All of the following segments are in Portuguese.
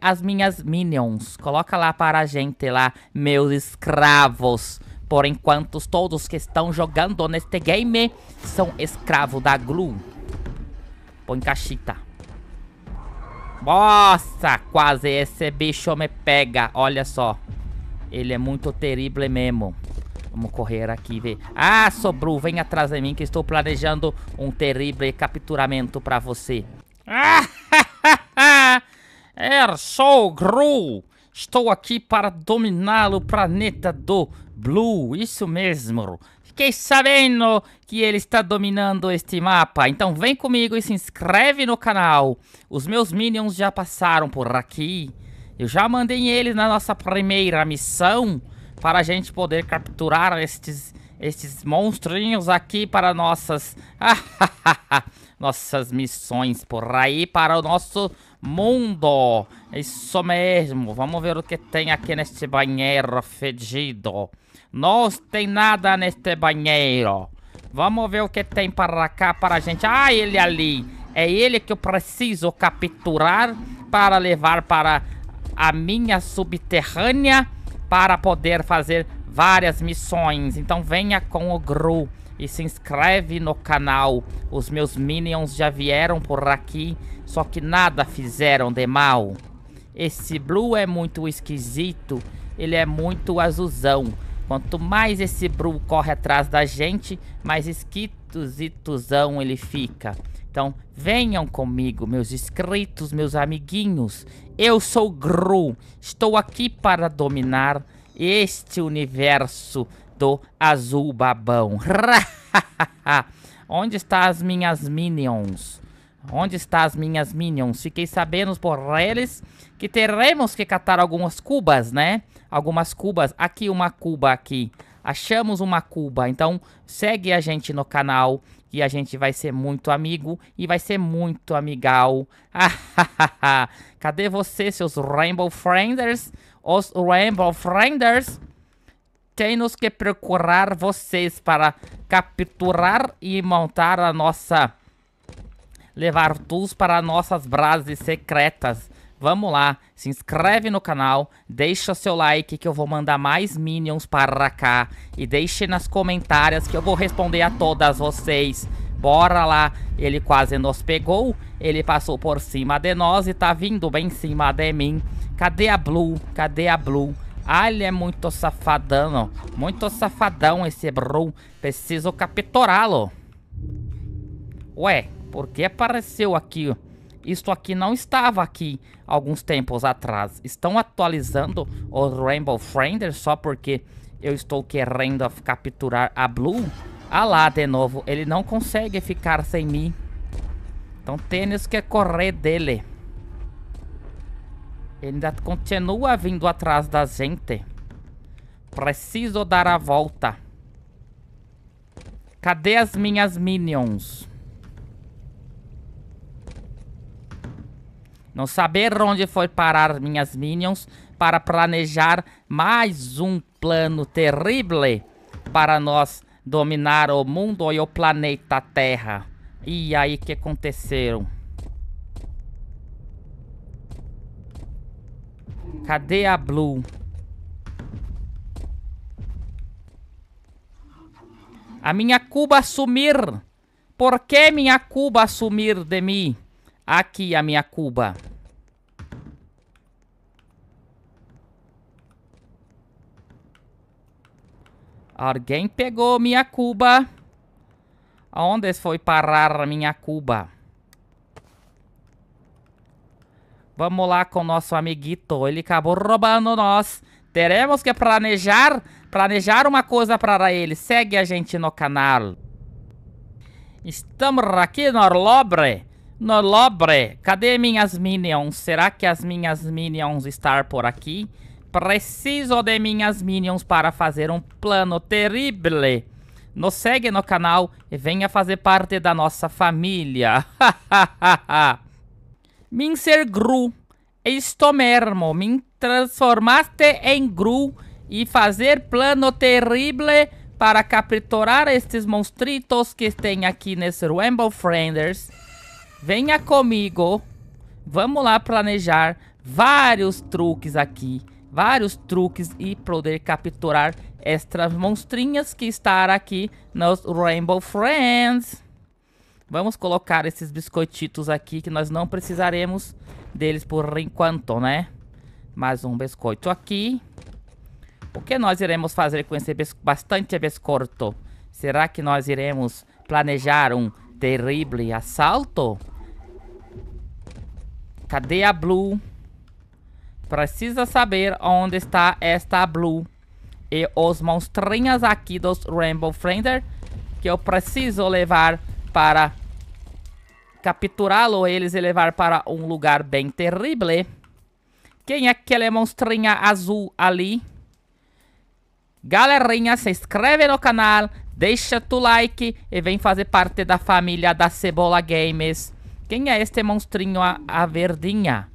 as minhas minions. Coloca lá para a gente lá, meus escravos. Por enquanto, todos que estão jogando neste game são escravo da Glu. Põe caixita. Nossa, quase esse bicho me pega. Olha só. Ele é muito terrível mesmo. Vamos correr aqui ver. Ah, Sobru, vem atrás de mim que estou planejando um terrível capturamento para você. Ah, Er sou Gru. Estou aqui para dominar o planeta do Blue. Isso mesmo. Fiquei sabendo que ele está dominando este mapa. Então vem comigo e se inscreve no canal. Os meus minions já passaram por aqui. Eu já mandei eles na nossa primeira missão. Para a gente poder capturar estes, estes monstrinhos aqui para nossas... nossas missões por aí. Para o nosso mundo. É isso mesmo. Vamos ver o que tem aqui neste banheiro fedido. Não tem nada neste banheiro. Vamos ver o que tem para cá para a gente. Ah, ele ali. É ele que eu preciso capturar para levar para a minha subterrânea para poder fazer várias missões. Então venha com o Gru e se inscreve no canal. Os meus minions já vieram por aqui só que nada fizeram de mal. Esse blue é muito esquisito. Ele é muito azulzão. Quanto mais esse blue corre atrás da gente, mais esquitosituzão ele fica. Então, venham comigo, meus inscritos, meus amiguinhos. Eu sou Gru. Estou aqui para dominar este universo do azul babão. Onde estão as minhas minions? Onde estão as minhas minions? Fiquei sabendo por eles que teremos que catar algumas cubas, né? Algumas cubas. Aqui uma cuba aqui. Achamos uma cuba. Então segue a gente no canal e a gente vai ser muito amigo e vai ser muito amigal. Cadê você, seus Rainbow Frienders? Os Rainbow Frienders temos que procurar vocês para capturar e montar a nossa levar tools para nossas brasas secretas. Vamos lá, se inscreve no canal, deixa seu like que eu vou mandar mais minions para cá e deixe nas comentários que eu vou responder a todas vocês. Bora lá, ele quase nos pegou, ele passou por cima de nós e tá vindo bem em cima de mim. Cadê a Blue? Cadê a Blue? Ah, ele é muito safadão, muito safadão esse Blue. Preciso capturá-lo. Ué, porque apareceu aqui, isto aqui não estava aqui alguns tempos atrás. Estão atualizando o Rainbow Friender só porque eu estou querendo capturar a Blue. Ah lá, de novo, ele não consegue ficar sem mim. Então temos que correr dele. Ele ainda continua vindo atrás da gente. Preciso dar a volta. Cadê as minhas minions? Não saber onde foi parar minhas minions para planejar mais um plano terrível para nós dominar o mundo e o planeta Terra. E aí que aconteceram? Cadê a Blue? A minha Cuba sumir. Por que minha Cuba sumir de mim? Aqui a minha Cuba. Alguém pegou minha Cuba. Onde foi parar a minha Cuba? Vamos lá com nosso amiguito. Ele acabou roubando nós. Teremos que planejar, planejar uma coisa para ele. Segue a gente no canal. Estamos aqui no Lobre. No Lobre, cadê minhas minions? Será que as minhas minions estão por aqui? Preciso de minhas minions para fazer um plano terrível. Nos segue no canal e venha fazer parte da nossa família. Mincer Gru, estou mesmo, me transformaste em Gru e fazer plano terrível para capturar estes monstritos que tem aqui nesse Rainbow Frienders. Venha comigo. Vamos lá planejar vários truques aqui. Vários truques e poder capturar estas monstrinhas que estará aqui nos Rainbow Friends. Vamos colocar esses biscoititos aqui que nós não precisaremos deles por enquanto, né? Mais um biscoito aqui. O que nós iremos fazer com esse bastante biscoito? Será que nós iremos planejar um Terrible assalto? Cadê a Blue? Precisa saber onde está esta Blue. E os monstrinhos aqui dos Rainbow Friender. Que eu preciso levar para capturá-lo. Eles e levar para um lugar bem terrível. Quem é aquele monstrinha azul ali? Galerinha, se inscreve no canal, Deixa tu like e vem fazer parte da família da Cebola Games. Quem é este monstrinho, a, a verdinha?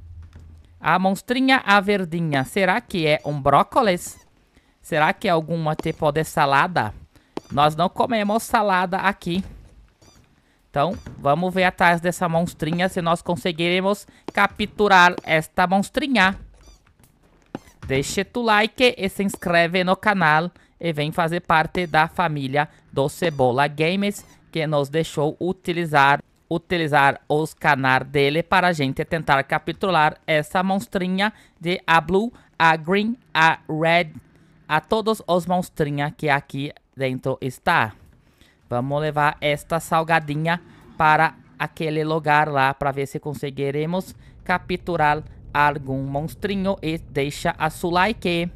A monstrinha, a verdinha. Será que é um brócolis? Será que é alguma tipo de salada? Nós não comemos salada aqui. Então, vamos ver atrás dessa monstrinha se nós conseguiremos capturar esta monstrinha. Deixa tu like e se inscreve no canal e vem fazer parte da família do Cebola Games, que nos deixou utilizar utilizar os canais dele para a gente tentar capturar essa monstrinha de a blue, a green, a red, a todos os monstrinha que aqui dentro está. Vamos levar esta salgadinha para aquele lugar lá para ver se conseguiremos capturar algum monstrinho e deixa a sua like.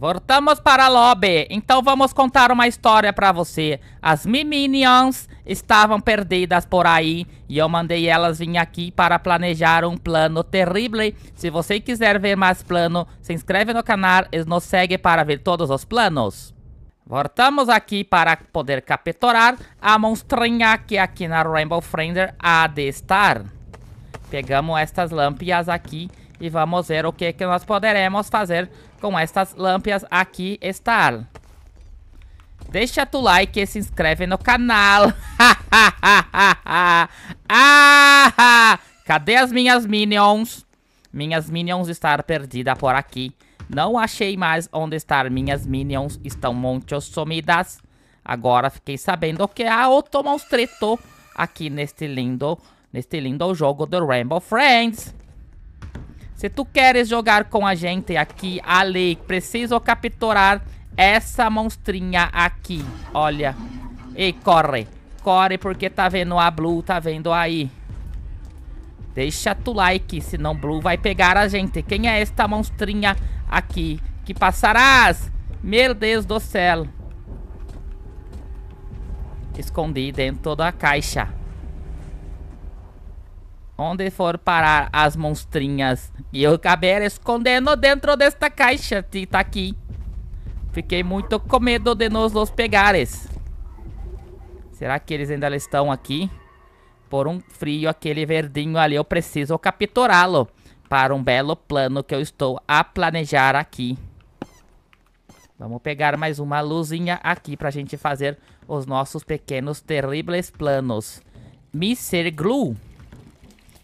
Voltamos para a lobby, então vamos contar uma história para você. As Minions estavam perdidas por aí e eu mandei elas vir aqui para planejar um plano terrível. Se você quiser ver mais plano, se inscreve no canal e nos segue para ver todos os planos. Voltamos aqui para poder capturar a monstrinha que aqui na Rainbow Friender há de estar. Pegamos estas lâmpadas aqui e vamos ver o que, é que nós poderemos fazer com estas lâmpadas aqui estar. Deixa tu like e se inscreve no canal. ah, cadê as minhas minions? Minhas minions estão perdidas por aqui. Não achei mais onde estar minhas minions. Estão muito sumidas. Agora fiquei sabendo que há outro monstrito aqui neste lindo, neste lindo jogo do Rainbow Friends. Se tu queres jogar com a gente aqui, a lei, preciso capturar essa monstrinha aqui. Olha. E corre. Corre porque tá vendo a Blue, tá vendo aí. Deixa tu like, senão Blue vai pegar a gente. Quem é esta monstrinha aqui? Que passarás? Meu Deus do céu. Escondi dentro da caixa. Onde foram parar as monstrinhas? E eu acabei escondendo dentro desta caixa que tá aqui. Fiquei muito com medo de nos los pegares. Será que eles ainda estão aqui? Por um frio, aquele verdinho ali, eu preciso capturá-lo. Para um belo plano que eu estou a planejar aqui. Vamos pegar mais uma luzinha aqui pra gente fazer os nossos pequenos terríveis planos. Mr. Glue.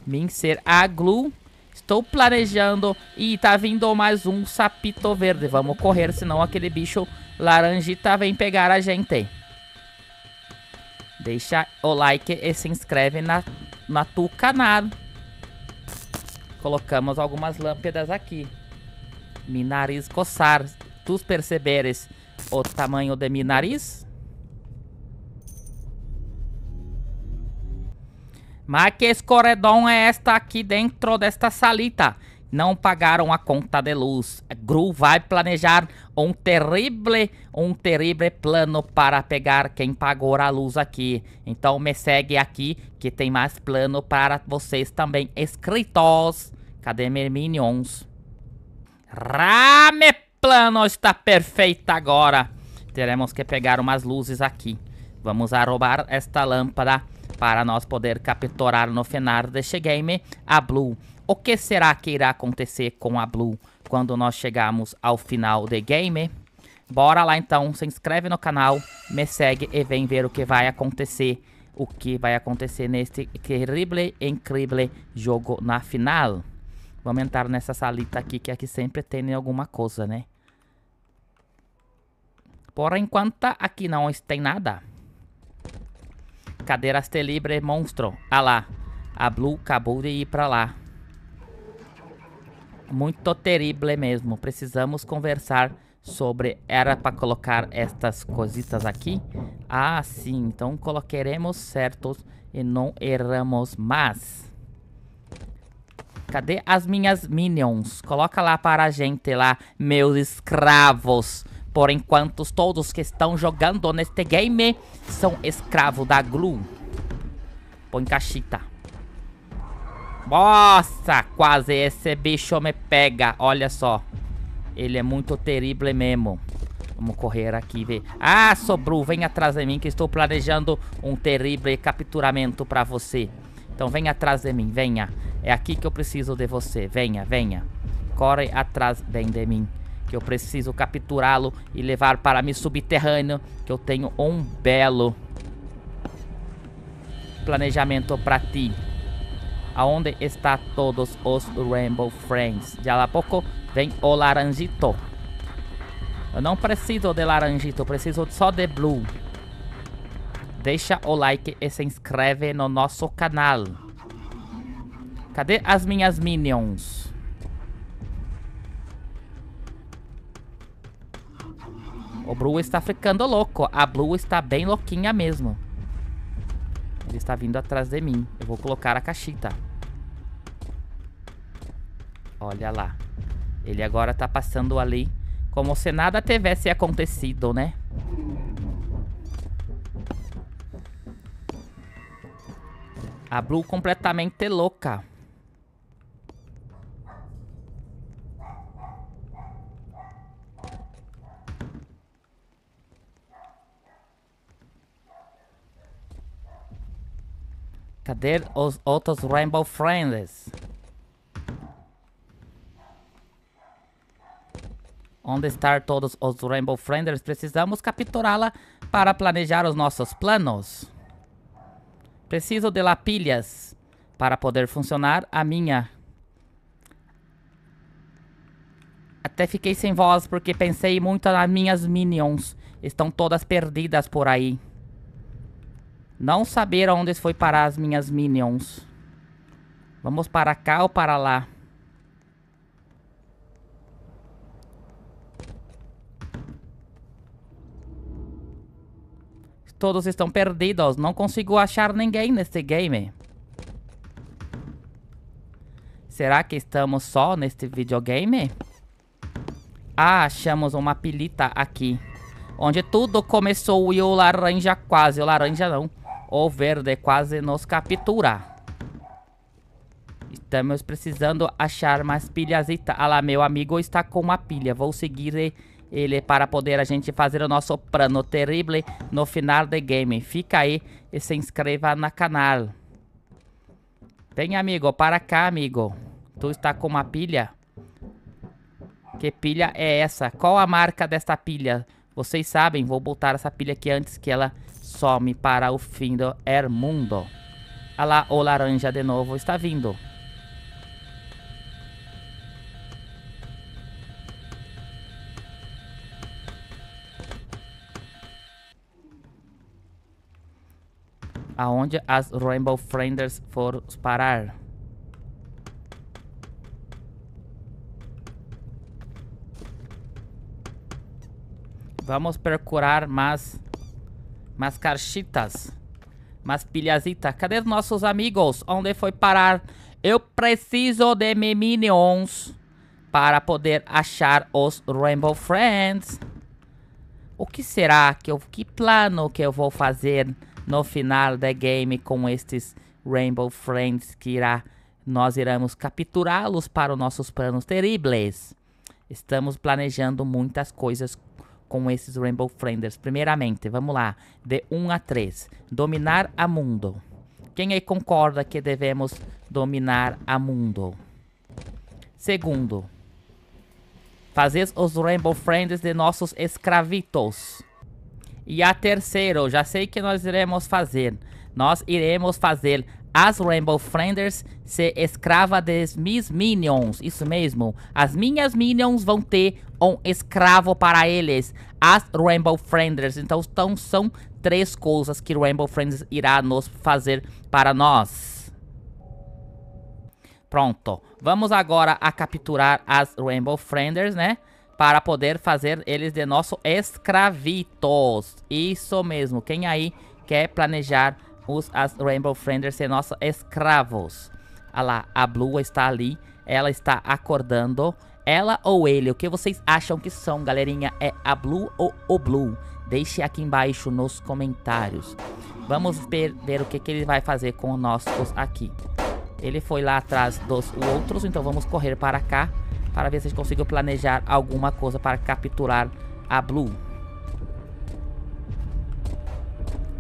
Mincer Aglu. Estou planejando. e tá vindo mais um sapito verde. Vamos correr, senão aquele bicho laranjita vem pegar a gente. Deixa o like e se inscreve na, na tu canal. Colocamos algumas lâmpadas aqui. Mi nariz coçar. Tu perceberes o tamanho de mi nariz? Mas que escorredão é esta aqui dentro desta salita? Não pagaram a conta de luz. Gru vai planejar um terrível, um terrível plano para pegar quem pagou a luz aqui. Então me segue aqui que tem mais plano para vocês também escritos. Cadê meus minions? Rame plano está perfeito agora. Teremos que pegar umas luzes aqui. Vamos roubar esta lâmpada para nós poder capturar no final deste game a Blue. O que será que irá acontecer com a Blue quando nós chegarmos ao final do game? Bora lá então, se inscreve no canal, me segue e vem ver o que vai acontecer. O que vai acontecer neste terrible, incrível jogo na final. Vamos entrar nessa salita aqui, que aqui sempre tem alguma coisa, né? Por enquanto, aqui não tem nada. Caderaste libre, monstro. Ah lá. A Blue acabou de ir pra lá. Muito terrible mesmo. Precisamos conversar sobre... Era pra colocar estas cositas aqui? Ah, sim. Então colocaremos certos e não erramos mais. Cadê as minhas minions? Coloca lá para a gente lá, meus escravos. Por enquanto, todos que estão jogando neste game são escravos da Glue. Põe cachita. Nossa, quase esse bicho me pega. Olha só. Ele é muito terrível mesmo. Vamos correr aqui e ver. Ah, Sobru, vem atrás de mim que estou planejando um terrível capturamento pra você. Então vem atrás de mim, venha. É aqui que eu preciso de você. Venha, venha. Corre atrás bem de mim que eu preciso capturá-lo e levar para meu subterrâneo, que eu tenho um belo planejamento para ti. Aonde está todos os Rainbow Friends? De a pouco vem o Laranjito. Eu não preciso de Laranjito, eu preciso só de Blue. Deixa o like e se inscreve no nosso canal. Cadê as minhas minions? O Blue está ficando louco. A Blue está bem louquinha mesmo. Ele está vindo atrás de mim. Eu vou colocar a caixita. Olha lá. Ele agora está passando ali como se nada tivesse acontecido, né? A Blue completamente louca. Cadê os outros Rainbow Friends? Onde estão todos os Rainbow Friends? Precisamos capturá-la para planejar os nossos planos. Preciso de lapilhas para poder funcionar a minha. Até fiquei sem voz porque pensei muito nas minhas minions. Estão todas perdidas por aí. Não saber aonde foi parar as minhas minions. Vamos para cá ou para lá? Todos estão perdidos. Não consigo achar ninguém neste game. Será que estamos só neste videogame? Ah, achamos uma pilita aqui. Onde tudo começou e o laranja quase. O laranja não. O verde é quase nos captura. Estamos precisando achar mais pilhas. Ah lá, meu amigo está com uma pilha. Vou seguir ele para poder a gente fazer o nosso plano terrível no final do game. Fica aí e se inscreva no canal. Vem, amigo. Para cá, amigo. Tu está com uma pilha? Que pilha é essa? Qual a marca desta pilha? Vocês sabem, vou botar essa pilha aqui antes que ela some para o fim do er mundo. Ah lá, o laranja de novo está vindo. Aonde as Rainbow Frienders foram parar? Vamos procurar mais mas carchitas. Mas pilhazita. Cadê nossos amigos? Onde foi parar? Eu preciso de minions para poder achar os Rainbow Friends. O que será que eu... Que plano que eu vou fazer no final da game com estes Rainbow Friends que irá... Nós iremos capturá-los para os nossos planos terríveis. Estamos planejando muitas coisas com esses Rainbow Friends Primeiramente, vamos lá, de 1 a 3. Dominar a mundo. Quem aí concorda que devemos dominar a mundo? Segundo, fazer os Rainbow Friends de nossos escravitos. E a terceiro, já sei que nós iremos fazer. Nós iremos fazer as Rainbow Frienders ser escrava das Miss Minions. Isso mesmo. As minhas Minions vão ter um escravo para eles. As Rainbow Frienders. Então, então são três coisas que Rainbow Frienders irá nos fazer para nós. Pronto. Vamos agora a capturar as Rainbow Frienders, né? Para poder fazer eles de nosso escravitos. Isso mesmo. Quem aí quer planejar os, as Rainbow Frienders ser nossos escravos. Ah lá, a Blue está ali, ela está acordando. Ela ou ele, o que vocês acham que são, galerinha? É a Blue ou o Blue? Deixe aqui embaixo nos comentários. Vamos ver, ver o que, que ele vai fazer com nós nossos aqui. Ele foi lá atrás dos outros, então vamos correr para cá para ver se a gente conseguiu planejar alguma coisa para capturar a Blue.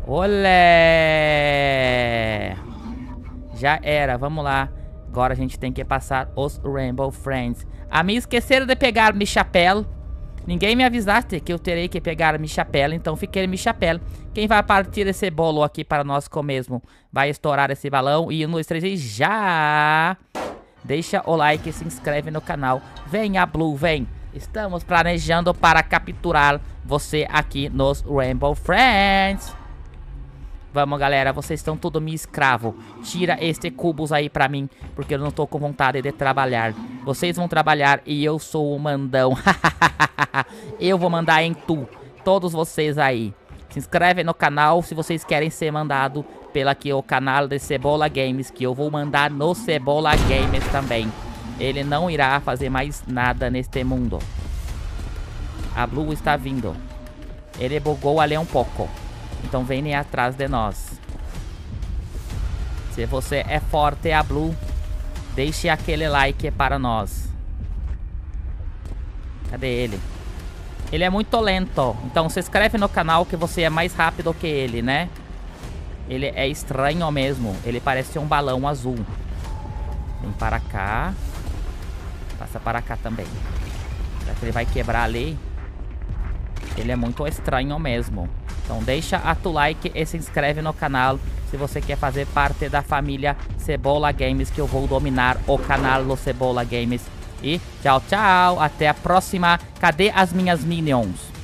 Olé! Já era, vamos lá. Agora a gente tem que passar os Rainbow Friends. A mim esqueceram de pegar me chapéu. Ninguém me avisaste que eu terei que pegar me chapéu, então fiquei me chapéu. Quem vai partir esse bolo aqui para nós com mesmo? Vai estourar esse balão e um, dois, três e já! Deixa o like, se inscreve no canal. Venha Blue, vem! Estamos planejando para capturar você aqui nos Rainbow Friends. Vamos, galera, vocês estão todo me escravo. Tira este cubos aí pra mim, porque eu não tô com vontade de trabalhar. Vocês vão trabalhar e eu sou o mandão. eu vou mandar em tu, todos vocês aí. Se inscreve no canal se vocês querem ser mandado pela aqui o canal de Cebola Games, que eu vou mandar no Cebola Games também. Ele não irá fazer mais nada neste mundo. A Blue está vindo. Ele bugou ali um pouco. Então vem atrás de nós. Se você é forte é a Blue, deixe aquele like para nós. Cadê ele? Ele é muito lento. Então se inscreve no canal que você é mais rápido que ele, né? Ele é estranho mesmo. Ele parece um balão azul. Vem para cá. Passa para cá também. Será que ele vai quebrar ali? Ele é muito estranho mesmo. Então deixa a tu like e se inscreve no canal se você quer fazer parte da família Cebola Games, que eu vou dominar o canal do Cebola Games. E tchau, tchau, até a próxima. Cadê as minhas minions?